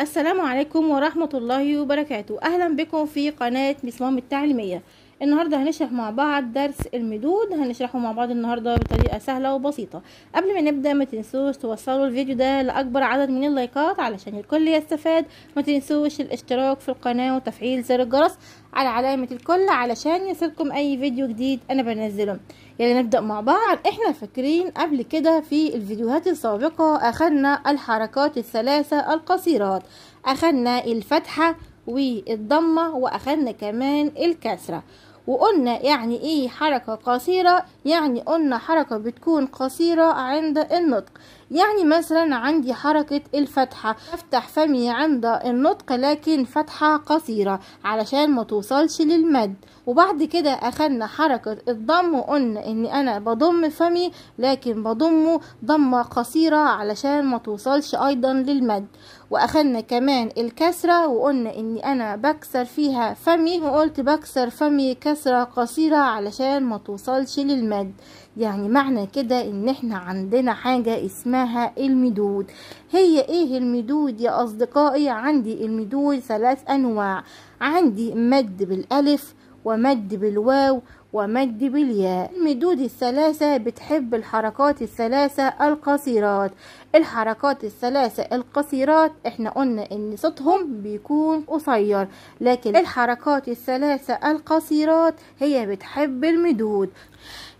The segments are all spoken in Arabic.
السلام عليكم ورحمة الله وبركاته أهلا بكم في قناة مسمام التعليمية النهاردة هنشرح مع بعض درس المدود هنشرحه مع بعض النهاردة بطريقة سهلة وبسيطة قبل ما نبدأ ما تنسوش توصلوا الفيديو ده لأكبر عدد من اللايكات علشان الكل يستفاد ما تنسوش الاشتراك في القناة وتفعيل زر الجرس على علامة الكل علشان يصلكم أي فيديو جديد أنا بنزله يلا نبدأ مع بعض احنا فاكرين قبل كده في الفيديوهات السابقة أخدنا الحركات الثلاثة القصيرات أخدنا الفتحة والضمة وأخدنا كمان الكسرة وقلنا يعني ايه حركة قصيرة يعني قلنا حركة بتكون قصيرة عند النطق يعني مثلا عندي حركة الفتحة افتح فمي عند النطق لكن فتحة قصيرة علشان ما توصلش للمد وبعد كده اخدنا حركة الضم وقلنا ان انا بضم فمي لكن بضمه ضمة قصيرة علشان ما توصلش ايضا للمد واخدنا كمان الكسرة وقلنا اني انا بكسر فيها فمي وقلت بكسر فمي كسرة قصيرة علشان ما توصلش للمد يعني معنى كده ان احنا عندنا حاجة اسمها المدود هي ايه المدود يا اصدقائي عندي المدود ثلاث انواع عندي مد بالالف ومد بالواو ومد بالياء المدود الثلاثة بتحب الحركات الثلاثة القصيرات الحركات الثلاثة القصيرات احنا قلنا ان صوتهم بيكون قصير لكن الحركات الثلاثة القصيرات هي بتحب المدود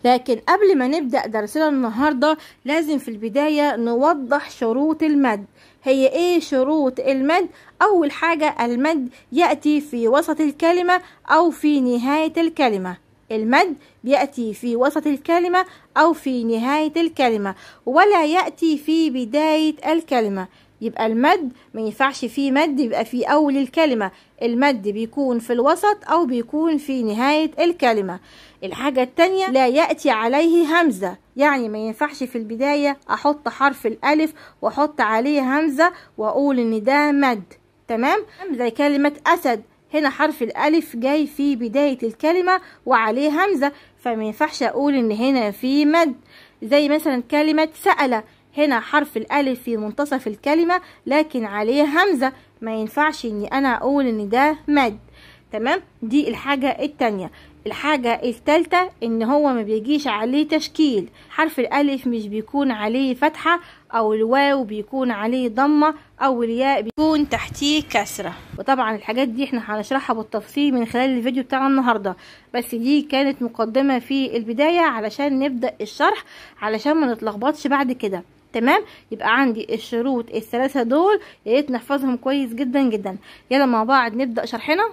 لكن قبل ما نبدأ درسنا النهاردة لازم في البداية نوضح شروط المد هي ايه شروط المد اول حاجة المد يأتي في وسط الكلمة او في نهاية الكلمة المد بيأتي في وسط الكلمة أو في نهاية الكلمة ولا يأتي في بداية الكلمة يبقى المد ما ينفعش فيه مد يبقى في أول الكلمة المد بيكون في الوسط أو بيكون في نهاية الكلمة الحاجة التانية لا يأتي عليه همزة يعني ما ينفعش في البداية أحط حرف الألف وأحط عليه همزة وأقول إن ده مد تمام زي كلمة أسد هنا حرف الألف جاي في بداية الكلمة وعليه همزة فما ينفعش أقول إن هنا في مد زي مثلا كلمة سأل هنا حرف الألف في منتصف الكلمة لكن عليه همزة ما ينفعش إني أنا أقول إن ده مد تمام دي الحاجة التانية الحاجة التالتة ان هو ما بيجيش عليه تشكيل حرف الالف مش بيكون عليه فتحة او الواو بيكون عليه ضمة او الياء بيكون تحتيه كسرة وطبعا الحاجات دي احنا هنشرحها بالتفصيل من خلال الفيديو بتاعنا النهاردة بس دي كانت مقدمة في البداية علشان نبدأ الشرح علشان ما نتلخبطش بعد كده تمام يبقى عندي الشروط الثلاثة دول يا ريت نحفظهم كويس جدا جدا يلا مع بعض نبدأ شرحنا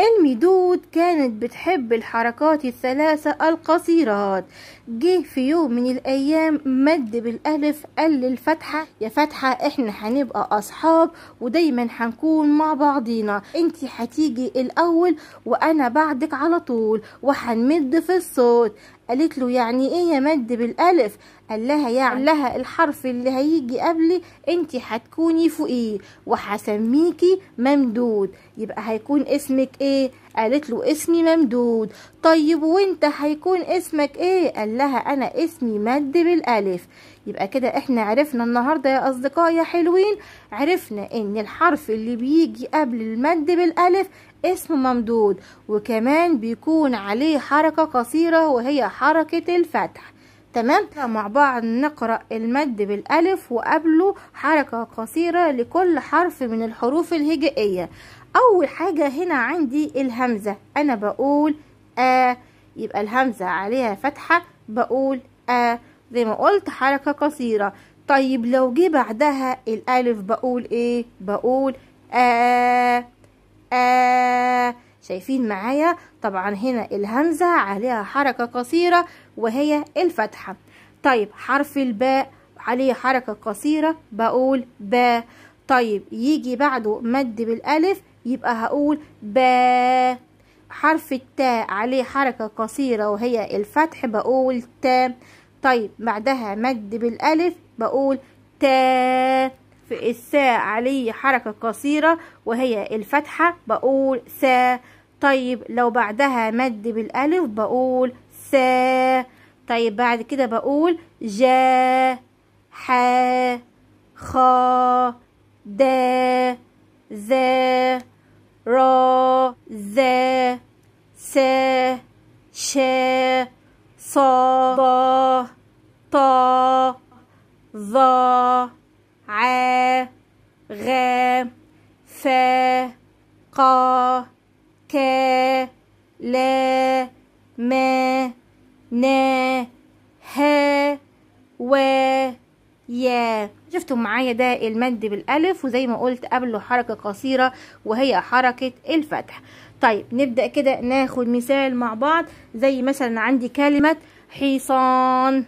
أمي دود كانت بتحب الحركات الثلاثة القصيرات جه في يوم من الأيام مد بالألف قال للفتحة يا فتحة احنا هنبقى أصحاب ودايما هنكون مع بعضينا انت هتيجي الأول وأنا بعدك على طول وهنمد في الصوت قالت له يعني ايه يا مد بالالف قال لها يعني لها الحرف اللي هيجي قبلي انت هتكوني فوقيه وهسميكي ممدود يبقى هيكون اسمك ايه قالت له اسمي ممدود طيب وانت هيكون اسمك ايه قال لها انا اسمي مد بالالف يبقى كده احنا عرفنا النهارده يا اصدقاء يا حلوين عرفنا ان الحرف اللي بيجي قبل المد بالالف اسم ممدود وكمان بيكون عليه حركة قصيرة وهي حركة الفتح تمام مع بعض نقرأ المد بالألف وقبله حركة قصيرة لكل حرف من الحروف الهجائية أول حاجة هنا عندي الهمزة أنا بقول آ يبقى الهمزة عليها فتحة بقول آ زي ما قلت حركة قصيرة طيب لو جه بعدها الألف بقول إيه بقول آ آه، شايفين معايا طبعا هنا الهمزة عليها حركة قصيرة وهي الفتحة طيب حرف الباء عليه حركة قصيرة بقول با طيب يجي بعده مد بالألف يبقى هقول با حرف التاء عليه حركة قصيرة وهي الفتح بقول تا طيب بعدها مد بالألف بقول تا في الساء عليه حركة قصيرة وهي الفتحة بقول سا طيب لو بعدها مد بالألف بقول سا طيب بعد كده بقول جا حا خا دا ذا را ذا سا شا صا ضا طا ظا ع غ ف ق ك ل م ن ه و يا شفتوا معايا ده المد بالالف وزي ما قلت قبله حركه قصيره وهي حركه الفتح طيب نبدا كده ناخد مثال مع بعض زي مثلا عندي كلمه حصان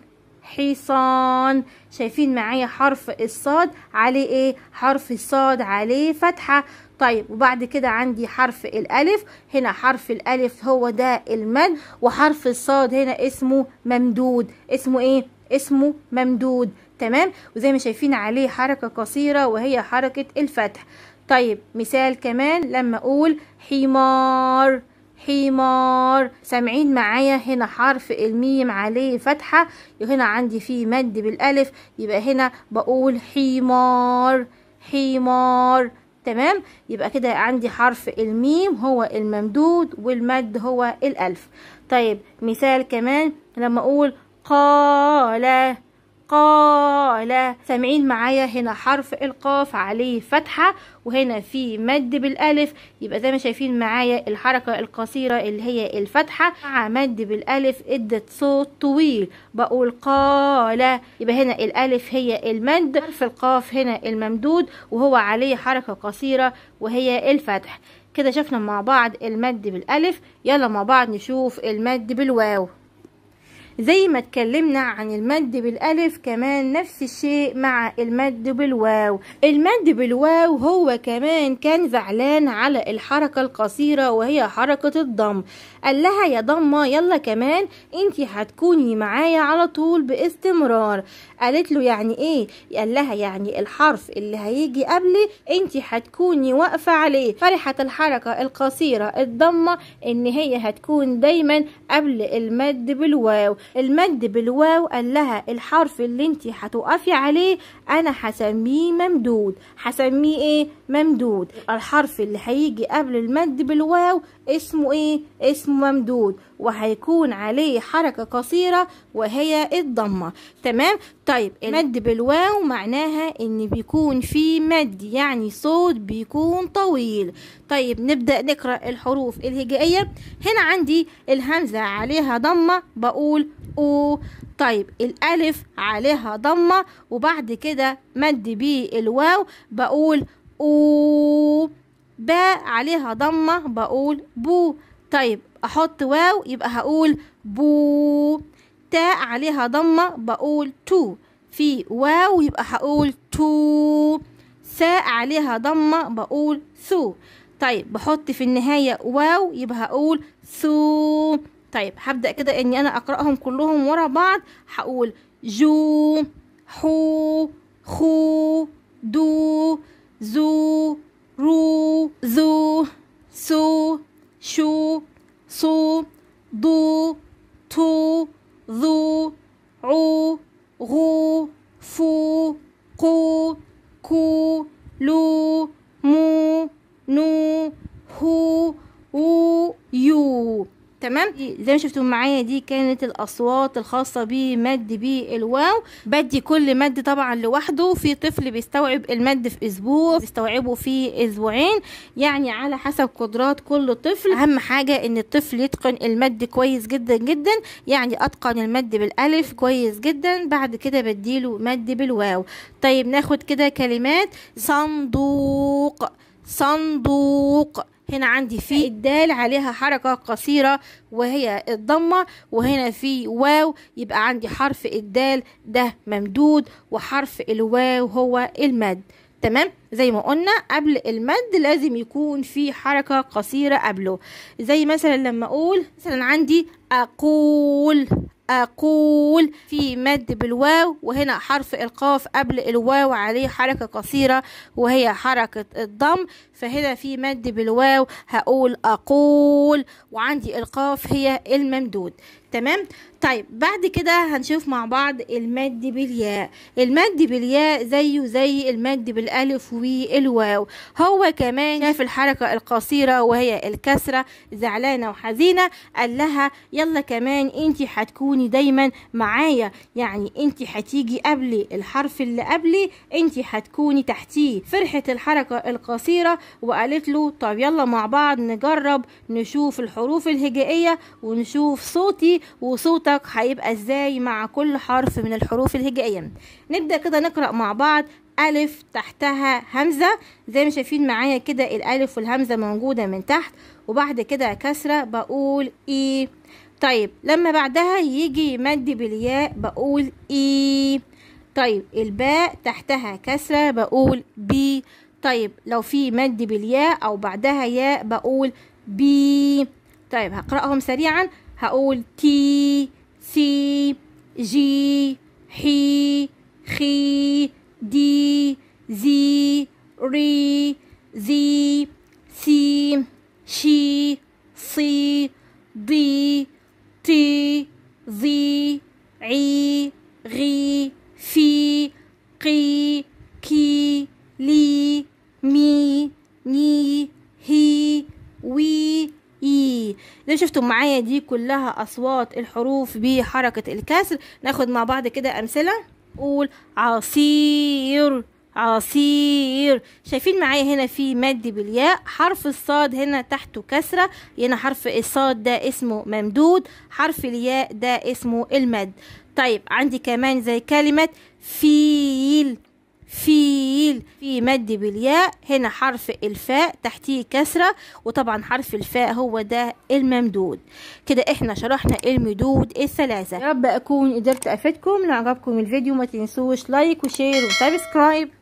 حصان شايفين معايا حرف الصاد عليه ايه حرف الصاد عليه فتحة طيب وبعد كده عندي حرف الالف هنا حرف الالف هو ده المد وحرف الصاد هنا اسمه ممدود اسمه ايه اسمه ممدود تمام وزي ما شايفين عليه حركة قصيرة وهي حركة الفتح طيب مثال كمان لما اقول حمار حمار سامعين معايا هنا حرف الميم عليه فتحة وهنا عندي فيه مد بالألف يبقى هنا بقول حمار حمار تمام يبقى كده عندي حرف الميم هو الممدود والمد هو الألف طيب مثال كمان لما أقول قال قال سامعين معايا هنا حرف القاف عليه فتحه وهنا في مد بالالف يبقى زي ما شايفين معايا الحركه القصيره اللي هي الفتحه مع مد بالالف ادت صوت طويل بقول قال يبقى هنا الالف هي المد حرف القاف هنا الممدود وهو عليه حركه قصيره وهي الفتح كده شفنا مع بعض المد بالالف يلا مع بعض نشوف المد بالواو زي ما اتكلمنا عن المد بالالف كمان نفس الشيء مع المد بالواو المد بالواو هو كمان كان زعلان على الحركة القصيرة وهي حركة الضم قال لها يا ضمة يلا كمان انتي هتكوني معايا على طول باستمرار قالت له يعني ايه قال لها يعني الحرف اللي هيجي قبلي انتي هتكوني واقفة عليه فرحت الحركة القصيرة الضمة ان هي هتكون دايما قبل المد بالواو المد بالواو قال لها الحرف اللي انت هتقفي عليه انا هسميه ممدود هسميه ايه ممدود الحرف اللي هيجي قبل المد بالواو اسمه ايه اسمه ممدود وهيكون عليه حركة قصيرة وهي الضمة تمام طيب المد بالواو معناها ان بيكون في مد يعني صوت بيكون طويل طيب نبدأ نقرأ الحروف الهجائية هنا عندي الهمزة عليها ضمة بقول او طيب الالف عليها ضمة وبعد كده مد الواو بقول او باء عليها ضمة بقول بو طيب احط واو يبقى هقول بو تاء عليها ضمه بقول تو في واو يبقى هقول تو ساء عليها ضمه بقول ثو طيب بحط في النهايه واو يبقى هقول ثو طيب هبدا كده اني انا اقراهم كلهم ورا بعض هقول جو حو خو دو زو رو زو سو شو صو ضو تو ذو عو غو فو قو كو لو مو نو هو يو تمام زي ما شفتوا معايا دي كانت الاصوات الخاصه بمد بي الواو بدي كل مد طبعا لوحده في طفل بيستوعب المد في اسبوع بيستوعبه في اسبوعين يعني على حسب قدرات كل طفل اهم حاجه ان الطفل يتقن المد كويس جدا جدا يعني اتقن المد بالالف كويس جدا بعد كده بديله مد بالواو طيب ناخد كده كلمات صندوق صندوق هنا عندي في الدال عليها حركة قصيرة وهي الضمة وهنا في واو يبقى عندي حرف الدال ده ممدود وحرف الواو هو المد تمام زي ما قلنا قبل المد لازم يكون في حركة قصيرة قبله زي مثلا لما أقول مثلا عندي أقول أقول في مد بالواو وهنا حرف القاف قبل الواو عليه حركة قصيرة وهي حركة الضم فهنا في مد بالواو هقول أقول وعندي القاف هي الممدود تمام طيب بعد كده هنشوف مع بعض المد بالياء المد بالياء زيه زي المد بالالف والواو هو كمان شاف الحركه القصيره وهي الكسره زعلانه وحزينه قال لها يلا كمان انت هتكوني دايما معايا يعني انت هتيجي قبلي الحرف اللي قبلي انت هتكوني تحتيه فرحت الحركه القصيره وقالت له طب يلا مع بعض نجرب نشوف الحروف الهجائيه ونشوف صوتي وصوتك هيبقى ازاي مع كل حرف من الحروف الهجائية نبدأ كده نقرأ مع بعض ألف تحتها همزة زي ما شايفين معايا كده الألف والهمزة موجودة من تحت وبعد كده كسرة بقول إي طيب لما بعدها يجي مد بالياء بقول إي طيب الباء تحتها كسرة بقول بي طيب لو في مد بالياء أو بعدها ياء بقول بي طيب هقرأهم سريعا هقول تي سي جي حي خي دي زي ري زي سي شي صي ضي تي زي عي غي في قي كي شفتوا معايا دي كلها اصوات الحروف بحركه الكسر ناخد مع بعض كده امثله قول عصير عصير شايفين معايا هنا في مد بالياء حرف الصاد هنا تحته كسرة هنا حرف الصاد ده اسمه ممدود حرف الياء ده اسمه المد طيب عندي كمان زي كلمة فيل فيل في مد بالياء هنا حرف الفاء تحتيه كسرة وطبعا حرف الفاء هو ده الممدود كده احنا شرحنا المدود الثلاثة يا رب اكون قدرت افيدكم لو عجبكم الفيديو ما تنسوش لايك وشير وسبسكرايب